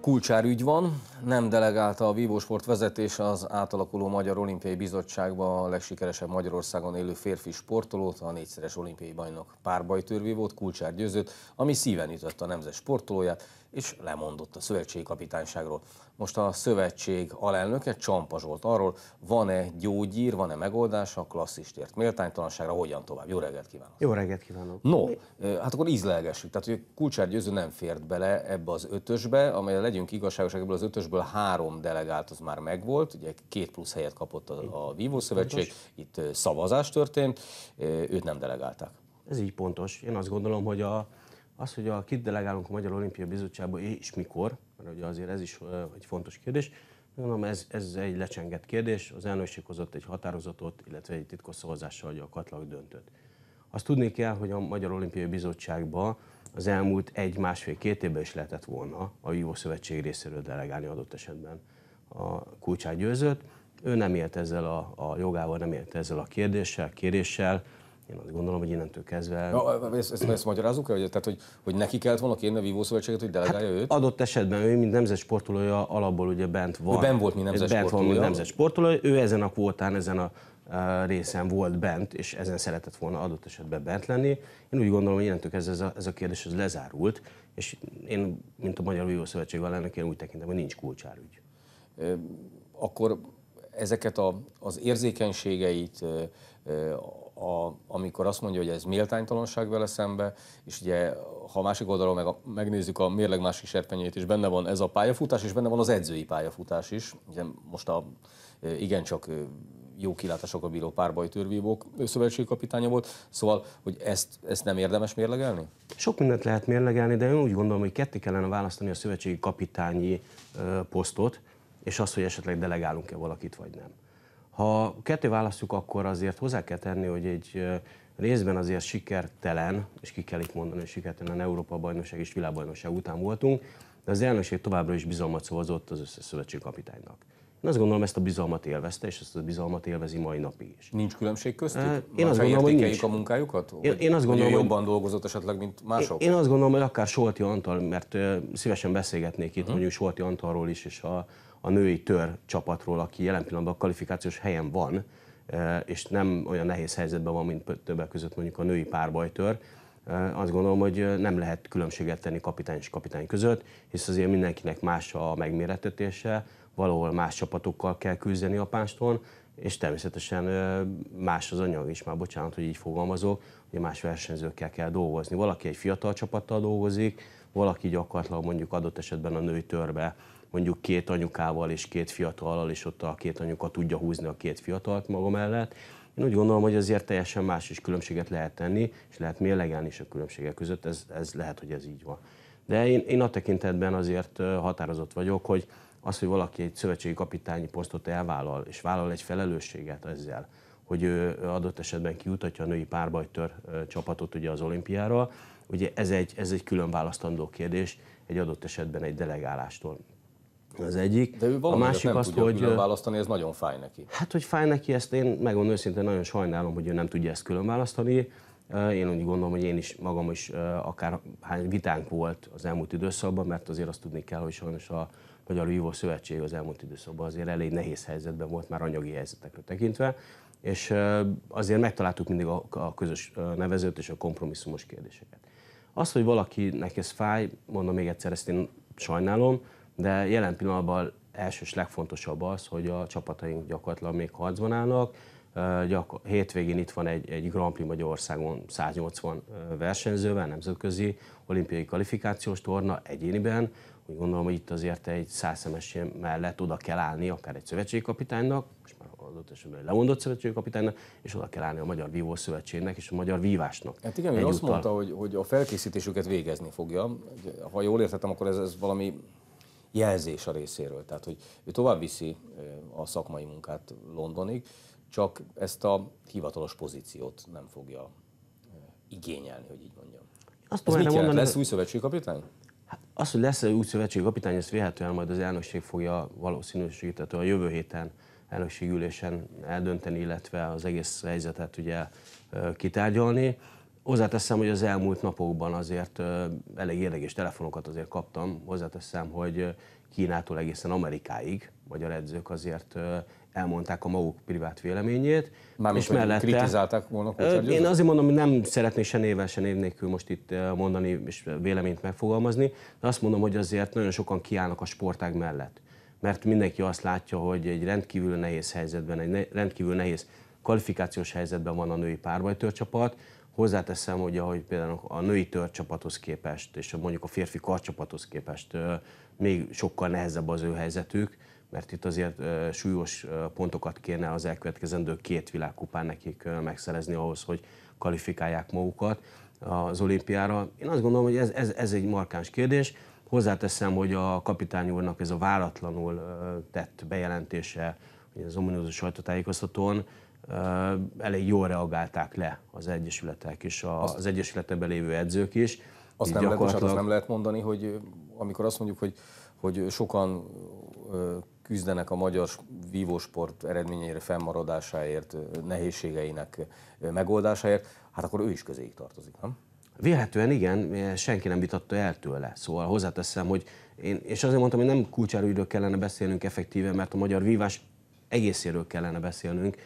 Kulcsárügy van, nem delegálta a vívósport vezetés az átalakuló Magyar Olimpiai Bizottságba a legsikeresebb Magyarországon élő férfi sportolót, a négyszeres olimpiai bajnok párbajtőrvívót, Kulcsár győzött, ami szíven ütött a nemzet sportolóját, és lemondott a szövetségi kapitányságról. Most a szövetség alelnöke Csampa Zsolt arról, van-e gyógyír, van-e megoldás a klasszistért méltánytalanságra, hogyan tovább. Jó reggelt kívánok! Jó reggelt kívánok! No, hát akkor ízlelgessük. Tehát, hogy Kulcsár Győző nem fért bele ebbe az ötösbe, amely legyünk igazságosak, ebből az ötösből három delegált az már megvolt, ugye két plusz helyet kapott a, a Vívó Szövetség, itt szavazás történt, őt nem delegálták. Ez így pontos. Én azt gondolom, hogy a az, hogy a kit delegálunk a Magyar Olimpia Bizottságba, és mikor, mert ugye azért ez is egy fontos kérdés, mondom, ez, ez egy lecsengett kérdés. Az elnökség hozott egy határozatot, illetve egy titkos szavazással a katlag döntött. Azt tudni kell, hogy a Magyar Olimpiai Bizottságba az elmúlt egy-másfél-két évben is lehetett volna a Jívó Szövetség részéről delegálni adott esetben a kulcsát győzött. Ő nem élt ezzel a, a jogával, nem élt ezzel a kérdéssel, kéréssel, én azt gondolom, hogy innentől kezdve... Ja, ezt, ezt, ezt magyarázunk el, hogy, tehát, hogy, hogy neki kellett volna kérni a vívószövetséget, hogy delegálja hát, őt? Adott esetben ő, mint nemzet sportolója, alapból ugye bent van. Ő bent volt, mint nemzet bent sportolója. Van, mint nemzet sportolója. Ő ezen a kvótán, ezen a részen volt bent, és ezen szeretett volna adott esetben bent lenni. Én úgy gondolom, hogy innentől kezdve ez a, ez a kérdés ez lezárult, és én, mint a Magyar Vívószövetség Szövetség én úgy tekintem, hogy nincs kulcsárügy. Akkor ezeket a, az érzékenységeit, a, amikor azt mondja, hogy ez méltánytalanság vele szembe, és ugye ha a másik oldalról meg a, megnézzük a mérleg másik serpenyét, és benne van ez a pályafutás, és benne van az edzői pályafutás is. Ugye most a igencsak jó kilátásokkal bíró törvívók szövetségkapitánya volt, szóval, hogy ezt, ezt nem érdemes mérlegelni? Sok mindent lehet mérlegelni, de én úgy gondolom, hogy ketté kellene választani a szövetségi kapitányi ö, posztot, és azt, hogy esetleg delegálunk-e valakit, vagy nem. Ha ketté választjuk, akkor azért hozzá kell tenni, hogy egy részben azért sikertelen, és ki kell itt mondani, hogy sikertelen Európa-bajnokság és világbajnokság után voltunk, de az elnökség továbbra is bizalmat szavazott az összes kapitánynak. Én azt gondolom, ezt a bizalmat élvezte, és ezt a bizalmat élvezi mai napig is. Nincs különbség köztük? Én Már azt gondolom, hogy nincs. a munkájukat? Én, én azt gondolom, hogy jobban dolgozott esetleg, mint mások? Én, én azt gondolom, hogy akár Solti Antal, mert uh, szívesen beszélgetnék itt uh-huh. mondjuk Solti Antalról is, és a, a női tör csapatról, aki jelen pillanatban a kvalifikációs helyen van, e, és nem olyan nehéz helyzetben van, mint többek között mondjuk a női párbajtör, e, azt gondolom, hogy e, nem lehet különbséget tenni kapitány és kapitány között, hisz azért mindenkinek más a megméretetése, valahol más csapatokkal kell küzdeni a páston, és természetesen más az anyag is, már bocsánat, hogy így fogalmazok, hogy más versenyzőkkel kell dolgozni. Valaki egy fiatal csapattal dolgozik, valaki gyakorlatilag mondjuk adott esetben a női törbe mondjuk két anyukával és két fiatallal, és ott a két anyuka tudja húzni a két fiatalt maga mellett. Én úgy gondolom, hogy azért teljesen más is különbséget lehet tenni, és lehet mérlegelni is a különbségek között, ez, ez lehet, hogy ez így van. De én, én a tekintetben azért határozott vagyok, hogy az, hogy valaki egy szövetségi kapitányi posztot elvállal, és vállal egy felelősséget ezzel, hogy ő adott esetben kiutatja a női párbajtör csapatot ugye az olimpiára, ugye ez egy, ez egy külön választandó kérdés, egy adott esetben egy delegálástól. Az egyik. De ő a másik nem tudja hogy külön választani, ez nagyon fáj neki. Hát, hogy fáj neki, ezt én megmondom őszintén, nagyon sajnálom, hogy ő nem tudja ezt külön választani. Én úgy gondolom, hogy én is magam is akár hány vitánk volt az elmúlt időszakban, mert azért azt tudni kell, hogy sajnos a, Magyar Ívó Szövetség az elmúlt időszakban azért elég nehéz helyzetben volt már anyagi helyzetekre tekintve, és azért megtaláltuk mindig a közös nevezőt és a kompromisszumos kérdéseket. Az, hogy valakinek ez fáj, mondom még egyszer, ezt én sajnálom, de jelen pillanatban elsős legfontosabb az, hogy a csapataink gyakorlatilag még harcban állnak, gyakor- hétvégén itt van egy, egy Grand Prix Magyarországon 180 versenyzővel, nemzetközi olimpiai kvalifikációs torna egyéniben. Úgy gondolom, hogy itt azért egy százszemesé mellett oda kell állni akár egy szövetségkapitánynak, most már adott esetben egy lemondott szövetségkapitánynak, és oda kell állni a Magyar Vívó Szövetségnek és a Magyar Vívásnak. Hát igen, ő azt mondta, hogy, hogy a felkészítésüket végezni fogja. Ha jól értettem, akkor ez, ez valami jelzés a részéről. Tehát, hogy ő tovább viszi a szakmai munkát Londonig, csak ezt a hivatalos pozíciót nem fogja eh, igényelni, hogy így mondjam. Azt Ez mit jelent? Mondani, lesz új szövetségkapitány? Hát az, hogy lesz egy új szövetségkapitány, ezt véletlenül majd az elnökség fogja tehát a jövő héten ülésen eldönteni, illetve az egész helyzetet ugye eh, kitárgyalni. Hozzáteszem, hogy az elmúlt napokban azért eh, elég érdekes telefonokat azért kaptam. Hozzáteszem, hogy Kínától egészen Amerikáig magyar edzők azért elmondták a maguk privát véleményét. Mármint és mellette, kritizálták volna Én azért mondom, hogy nem szeretnék se névvel, se név nélkül most itt mondani és véleményt megfogalmazni, de azt mondom, hogy azért nagyon sokan kiállnak a sportág mellett. Mert mindenki azt látja, hogy egy rendkívül nehéz helyzetben, egy rendkívül nehéz kvalifikációs helyzetben van a női párbajtörcsapat, Hozzáteszem, hogy ahogy például a női törcsapathoz képest, és mondjuk a férfi karcsapathoz képest még sokkal nehezebb az ő helyzetük, mert itt azért súlyos pontokat kéne az elkövetkezendő két világkupán nekik megszerezni ahhoz, hogy kvalifikálják magukat az olimpiára. Én azt gondolom, hogy ez, ez, ez egy markáns kérdés. Hozzáteszem, hogy a kapitány úrnak ez a váratlanul tett bejelentése az ominózus sajtótájékoztatón elég jól reagálták le az egyesületek is, az egyesületekben lévő edzők is. Azt nem, gyakorlatilag... lehet, azt nem lehet mondani, hogy amikor azt mondjuk, hogy, hogy sokan küzdenek a magyar vívósport eredményeire, fennmaradásáért, nehézségeinek megoldásáért, hát akkor ő is közéig tartozik, nem? Véletlenül igen, senki nem vitatta el tőle. Szóval hozzáteszem, hogy én, és azért mondtam, hogy nem kulcsárügyről kellene beszélnünk effektíven, mert a magyar vívás egészéről kellene beszélnünk,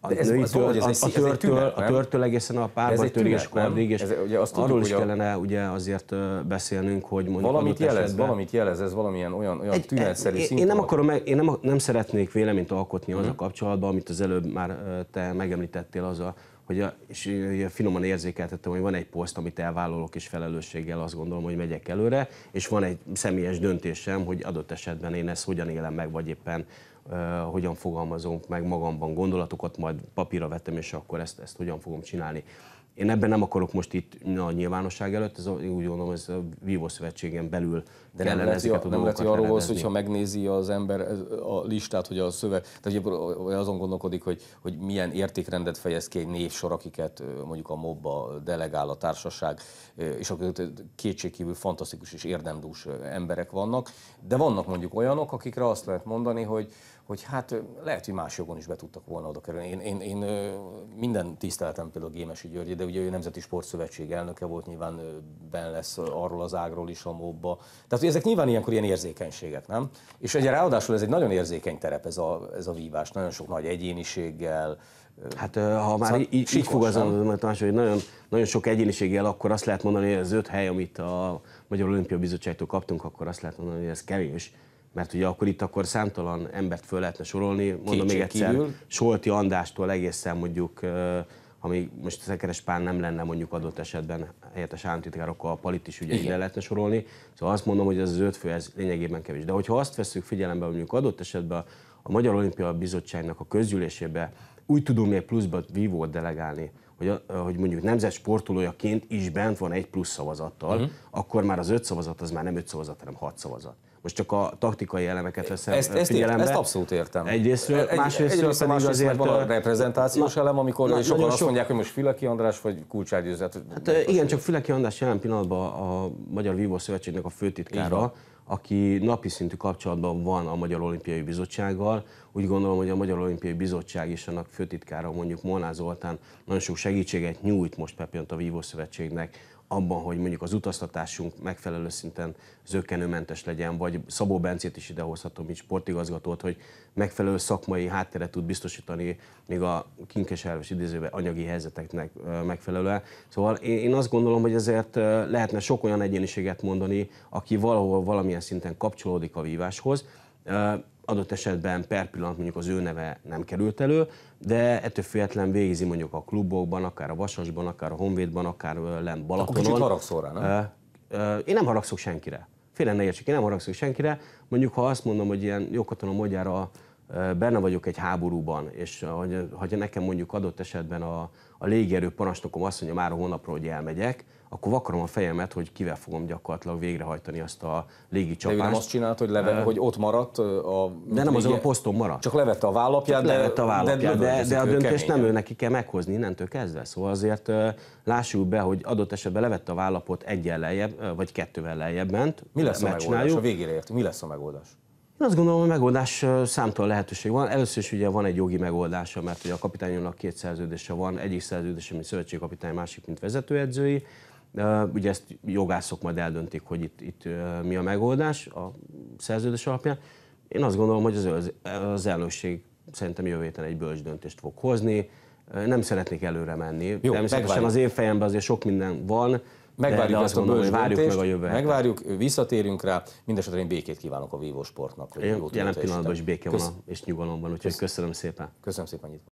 a de ez, nőitől, ez, az, a, a, törtől, a törtől egészen a párbajtöréskordig, és ugye azt arról tudjuk, is kellene a... ugye azért beszélnünk, hogy mondjuk valamit jelez, esetben, valamit jelez, ez valamilyen olyan, olyan egy, tünetszerű én, én nem akarom, én nem, nem szeretnék véleményt alkotni uh az a kapcsolatban, amit az előbb már te megemlítettél, az a hogy a, és finoman érzékeltettem, hogy van egy poszt, amit elvállalok, és felelősséggel azt gondolom, hogy megyek előre, és van egy személyes döntésem, hogy adott esetben én ezt hogyan élem meg, vagy éppen uh, hogyan fogalmazunk meg magamban gondolatokat, majd papírra vettem, és akkor ezt, ezt hogyan fogom csinálni. Én ebben nem akarok most itt a nyilvánosság előtt, ez úgy gondolom, ez a vívószövetségen belül uh, de nem lehet, a, nem lehet arról hogy hogyha megnézi az ember a listát, hogy a szöveg, tehát azon gondolkodik, hogy, hogy milyen értékrendet fejez ki egy névsor, akiket mondjuk a mobba delegál a társaság, és akkor kétségkívül fantasztikus és érdemdús emberek vannak, de vannak mondjuk olyanok, akikre azt lehet mondani, hogy, hogy hát lehet, hogy más jogon is be tudtak volna oda kerülni. Én, én, én minden tiszteletem például Gémesi Györgyi, de ugye ő Nemzeti Sportszövetség elnöke volt, nyilván benne lesz arról az ágról is a mobba. Tehát tehát ezek nyilván ilyenkor ilyen érzékenységek, nem? És ugye ráadásul ez egy nagyon érzékeny terep ez a, ez a vívás, nagyon sok nagy egyéniséggel, Hát ha már szóval így, így fogalmazom, más, hogy nagyon, nagyon sok egyéniséggel, akkor azt lehet mondani, hogy az öt hely, amit a Magyar Olimpia Bizottságtól kaptunk, akkor azt lehet mondani, hogy ez kevés. Mert ugye akkor itt akkor számtalan embert föl lehetne sorolni, mondom Kétség még egyszer, kívül. Solti Andástól egészen mondjuk ami most Szekeres Pán nem lenne mondjuk adott esetben helyettes államtitkár, akkor a politis is ide lehetne sorolni. Szóval azt mondom, hogy ez az öt fő, ez lényegében kevés. De hogyha azt veszük figyelembe, mondjuk adott esetben a Magyar Olimpia Bizottságnak a közgyűlésébe úgy tudom még pluszba vívót delegálni, hogy, hogy mondjuk nemzet sportolójaként is bent van egy plusz szavazattal, uh-huh. akkor már az öt szavazat az már nem öt szavazat, hanem hat szavazat most csak a taktikai elemeket veszem ezt, ezt, figyelembe. Ezt abszolút értem. Egyrészt, egy, másrészt, egyrészt pedig másrészt azért van a reprezentációs elem, amikor na, sokan azt sok... mondják, hogy most Füleki András vagy Kulcsár Győzet. Hát, igen, csak Füleki András jelen pillanatban a Magyar Vívó Szövetségnek a főtitkára, aki napi szintű kapcsolatban van a Magyar Olimpiai Bizottsággal. Úgy gondolom, hogy a Magyar Olimpiai Bizottság és annak főtitkára mondjuk Molnár Zoltán nagyon sok segítséget nyújt most Pepiont a Vívó Szövetségnek abban, hogy mondjuk az utaztatásunk megfelelő szinten zöggenőmentes legyen, vagy Szabó Bencét is idehozhatom, mint sportigazgatót, hogy megfelelő szakmai hátteret tud biztosítani még a kinkes elves idézőben anyagi helyzeteknek megfelelően. Szóval én azt gondolom, hogy ezért lehetne sok olyan egyéniséget mondani, aki valahol valamilyen szinten kapcsolódik a víváshoz, adott esetben per pillanat mondjuk az ő neve nem került elő, de ettől független végzi mondjuk a klubokban, akár a Vasasban, akár a Honvédban, akár lent Balatonon. Akkor kicsit haragszol rá, nem? Én nem haragszok senkire. Félre ne értsük, én nem haragszok senkire. Mondjuk, ha azt mondom, hogy ilyen jókaton a a benne vagyok egy háborúban, és ha nekem mondjuk adott esetben a, a légierő parancsnokom azt mondja már a hónapról, hogy elmegyek, akkor vakarom a fejemet, hogy kivel fogom gyakorlatilag végrehajtani azt a légi csapást. De nem azt csinált, hogy, leve, uh, hogy ott maradt a... De nem azon a poszton maradt. Csak levette a vállapját, de, levette a vállapját, de, de, de a döntést nem ő neki kell meghozni innentől kezdve. Szóval azért uh, lássuk be, hogy adott esetben levette a vállapot egyen lejjebb, vagy kettővel lejjebb ment. Mi lesz a megoldás? A végére ért. Mi lesz a megoldás? Én azt gondolom, hogy a megoldás számtalan lehetőség van. Először is ugye van egy jogi megoldása, mert ugye a kapitányonak két szerződése van, egyik szerződése, mint szövetségkapitány, másik, mint vezetőedzői. Ugye ezt jogászok majd eldöntik, hogy itt, itt mi a megoldás a szerződés alapján. Én azt gondolom, hogy az, az elnökség szerintem jövő héten egy bölcs döntést fog hozni. Nem szeretnék előre menni. Jó, Természetesen megvárjuk. az én fejemben azért sok minden van, megvárjuk ezt a bölcs várjuk döntést, meg a Megvárjuk, visszatérünk rá. Mindenesetre én békét kívánok a vívósportnak. Én jelen pillanatban is béke van és nyugalom van, úgyhogy köszönöm szépen. Köszönöm szépen, nyitva.